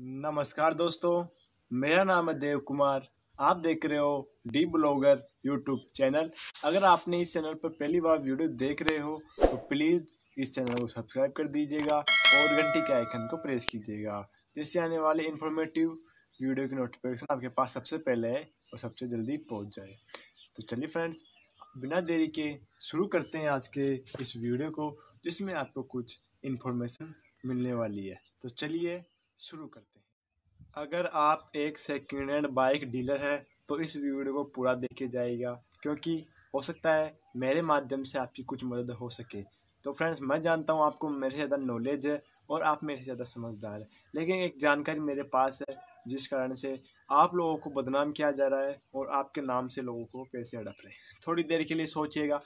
नमस्कार दोस्तों मेरा नाम है देव कुमार आप देख रहे हो डी ब्लॉगर यूट्यूब चैनल अगर आपने इस चैनल पर पहली बार वीडियो देख रहे हो तो प्लीज़ इस चैनल को सब्सक्राइब कर दीजिएगा और घंटी के आइकन को प्रेस कीजिएगा जिससे आने वाले इन्फॉर्मेटिव वीडियो की नोटिफिकेशन आपके पास सबसे पहले है और सबसे जल्दी पहुँच जाए तो चलिए फ्रेंड्स बिना देरी के शुरू करते हैं आज के इस वीडियो को जिसमें आपको कुछ इन्फॉर्मेशन मिलने वाली है तो चलिए शुरू करते हैं अगर आप एक सेकेंड हैंड बाइक डीलर है तो इस वीडियो को पूरा देखे जाएगा क्योंकि हो सकता है मेरे माध्यम से आपकी कुछ मदद हो सके तो फ्रेंड्स मैं जानता हूँ आपको मेरे से ज़्यादा नॉलेज है और आप मेरे से ज़्यादा समझदार है लेकिन एक जानकारी मेरे पास है जिस कारण से आप लोगों को बदनाम किया जा रहा है और आपके नाम से लोगों को पैसे हड़प रहे हैं थोड़ी देर के लिए सोचिएगा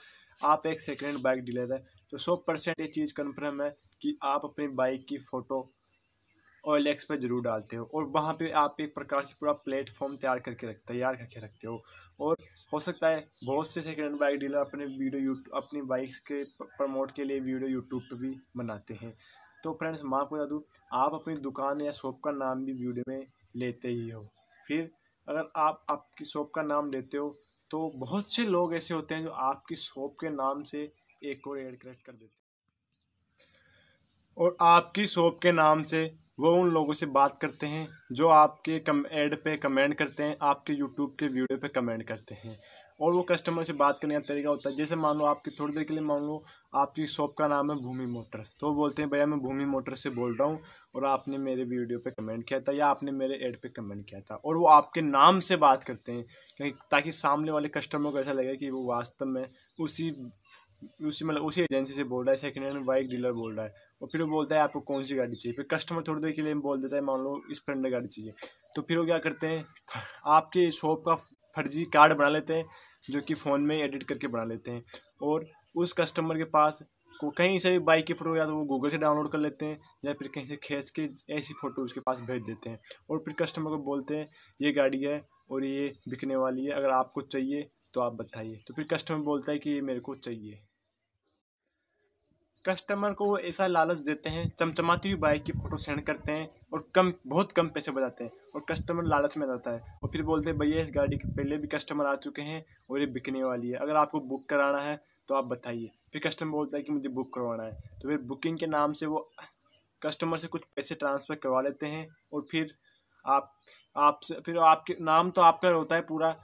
आप एक सेकेंड बाइक डीलर है तो सौ परसेंट ये चीज़ कन्फर्म है कि आप अपनी बाइक की फ़ोटो और एक्स पर जरूर डालते हो और वहाँ पे आप एक प्रकार से पूरा प्लेटफॉर्म तैयार करके रख तैयार करके रखते हो और हो सकता है बहुत से सेकेंड हैंड बाइक डीलर अपने वीडियो यूट्यूब अपनी बाइक्स के प्रमोट के लिए वीडियो यूट्यूब पर भी बनाते हैं तो फ्रेंड्स माँ को बता दूँ आप अपनी दुकान या शॉप का नाम भी वीडियो में लेते ही हो फिर अगर आप आपकी शॉप का नाम लेते हो तो बहुत से लोग ऐसे होते हैं जो आपकी शॉप के नाम से एक और एड क्रिएट कर देते हैं और आपकी शॉप के नाम से वो उन लोगों से बात करते हैं जो आपके कम एड पे कमेंट करते हैं आपके यूट्यूब के वीडियो पे कमेंट करते हैं और वो कस्टमर से बात करने का तरीका होता है जैसे मान लो आपकी थोड़ी देर के लिए मान लो आपकी शॉप का नाम है भूमि मोटर तो वो बोलते हैं भैया मैं भूमि मोटर से बोल रहा हूँ और आपने मेरे वीडियो पे कमेंट किया था या आपने मेरे एड पे कमेंट किया था और वो आपके नाम से बात करते हैं ताकि सामने वाले कस्टमर को ऐसा लगे कि वो वास्तव में उसी उसी मतलब उसी एजेंसी से बोल रहा है सेकेंड हैंड बाइक डीलर बोल रहा है और फिर वो बोलता है आपको कौन सी गाड़ी चाहिए फिर कस्टमर थोड़ी देर के लिए बोल देता है मान लो फ्रेंड गाड़ी चाहिए तो फिर वो क्या करते हैं आपके शॉप का फर्जी कार्ड बना लेते हैं जो कि फ़ोन में एडिट करके बना लेते हैं और उस कस्टमर के पास को कहीं से भी बाइक की फ़ोटो या तो वो गूगल से डाउनलोड कर लेते हैं या फिर कहीं से खींच के ऐसी फ़ोटो उसके पास भेज देते हैं और फिर कस्टमर को बोलते हैं ये गाड़ी है और ये बिकने वाली है अगर आपको चाहिए तो आप बताइए तो फिर कस्टमर बोलता है कि ये मेरे को चाहिए कस्टमर को वो ऐसा लालच देते हैं चमचमाती हुई बाइक की फ़ोटो सेंड करते हैं और कम बहुत कम पैसे बताते हैं और कस्टमर लालच में रहता है और फिर बोलते हैं भैया इस गाड़ी के पहले भी कस्टमर आ चुके हैं और ये बिकने वाली है अगर आपको बुक कराना है तो आप बताइए फिर कस्टमर बोलता है कि मुझे बुक करवाना है तो फिर बुकिंग के नाम से वो कस्टमर से कुछ पैसे ट्रांसफ़र करवा लेते हैं और फिर आप आपसे फिर आपके नाम तो आपका होता है पूरा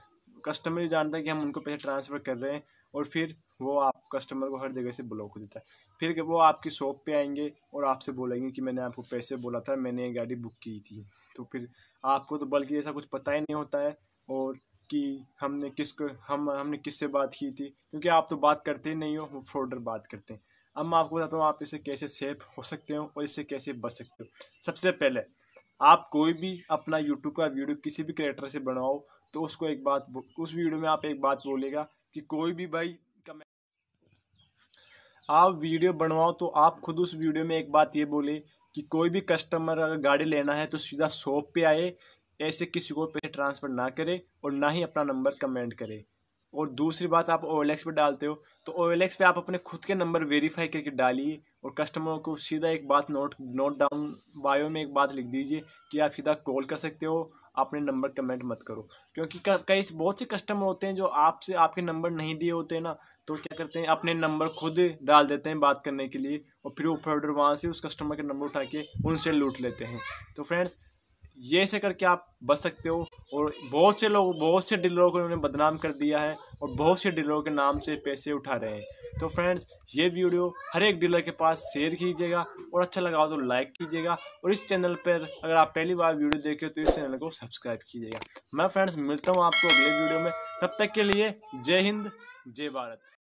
कस्टमर जानता है कि हम उनको पैसे ट्रांसफ़र कर रहे हैं और फिर वो आप कस्टमर को हर जगह से ब्लॉक हो देता है फिर वो आपकी शॉप पे आएंगे और आपसे बोलेंगे कि मैंने आपको पैसे बोला था मैंने ये गाड़ी बुक की थी तो फिर आपको तो बल्कि ऐसा कुछ पता ही नहीं होता है और कि हमने को हम हमने किससे बात की थी क्योंकि आप तो बात करते ही नहीं हो वो फ्रॉडर बात करते हैं अब मैं आपको बताता हूँ आप इससे कैसे सेफ हो सकते हो और इससे कैसे बच सकते हो सबसे पहले आप कोई भी अपना यूट्यूब का वीडियो किसी भी क्रिएटर से बनाओ तो उसको एक बात उस वीडियो में आप एक बात बोलेगा कि कोई भी भाई आप वीडियो बनवाओ तो आप खुद उस वीडियो में एक बात ये बोले कि कोई भी कस्टमर अगर गाड़ी लेना है तो सीधा शॉप पे आए ऐसे किसी को पैसे ट्रांसफ़र ना करे और ना ही अपना नंबर कमेंट करे और दूसरी बात आप ओ एल एक्स पर डालते हो तो ओ एल एक्स पर आप अपने खुद के नंबर वेरीफाई करके डालिए और कस्टमरों को सीधा एक बात नोट नोट डाउन बायो में एक बात लिख दीजिए कि आप सीधा कॉल कर सकते हो अपने नंबर कमेंट मत करो क्योंकि कई बहुत से कस्टमर होते हैं जो आपसे आपके नंबर नहीं दिए होते हैं ना तो क्या करते हैं अपने नंबर खुद डाल देते हैं बात करने के लिए और फिर वो ऑर्डर वहाँ से उस कस्टमर के नंबर उठा के उनसे लूट लेते हैं तो फ्रेंड्स ये से करके आप बच सकते हो और बहुत से लोग बहुत से डीलरों को इन्होंने बदनाम कर दिया है और बहुत से डीलरों के नाम से पैसे उठा रहे हैं तो फ्रेंड्स ये वीडियो हर एक डीलर के पास शेयर कीजिएगा और अच्छा लगा तो लाइक कीजिएगा और इस चैनल पर अगर आप पहली बार वीडियो देखे तो इस चैनल को सब्सक्राइब कीजिएगा मैं फ्रेंड्स मिलता हूँ आपको अगले वीडियो में तब तक के लिए जय हिंद जय भारत